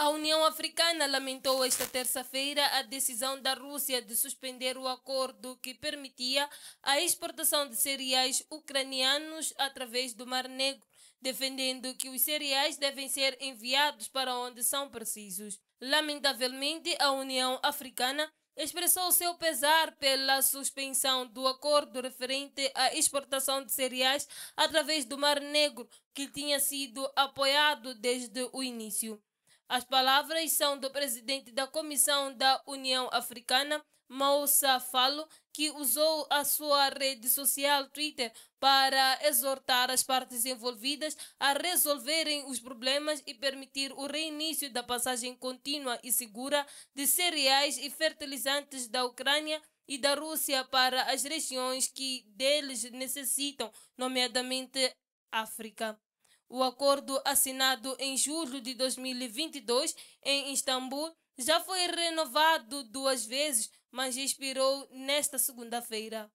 A União Africana lamentou esta terça-feira a decisão da Rússia de suspender o acordo que permitia a exportação de cereais ucranianos através do Mar Negro, defendendo que os cereais devem ser enviados para onde são precisos. Lamentavelmente, a União Africana expressou seu pesar pela suspensão do acordo referente à exportação de cereais através do Mar Negro, que tinha sido apoiado desde o início. As palavras são do presidente da Comissão da União Africana, Moussa Falo, que usou a sua rede social Twitter para exortar as partes envolvidas a resolverem os problemas e permitir o reinício da passagem contínua e segura de cereais e fertilizantes da Ucrânia e da Rússia para as regiões que deles necessitam, nomeadamente África. O acordo assinado em julho de 2022 em Istambul já foi renovado duas vezes, mas expirou nesta segunda-feira.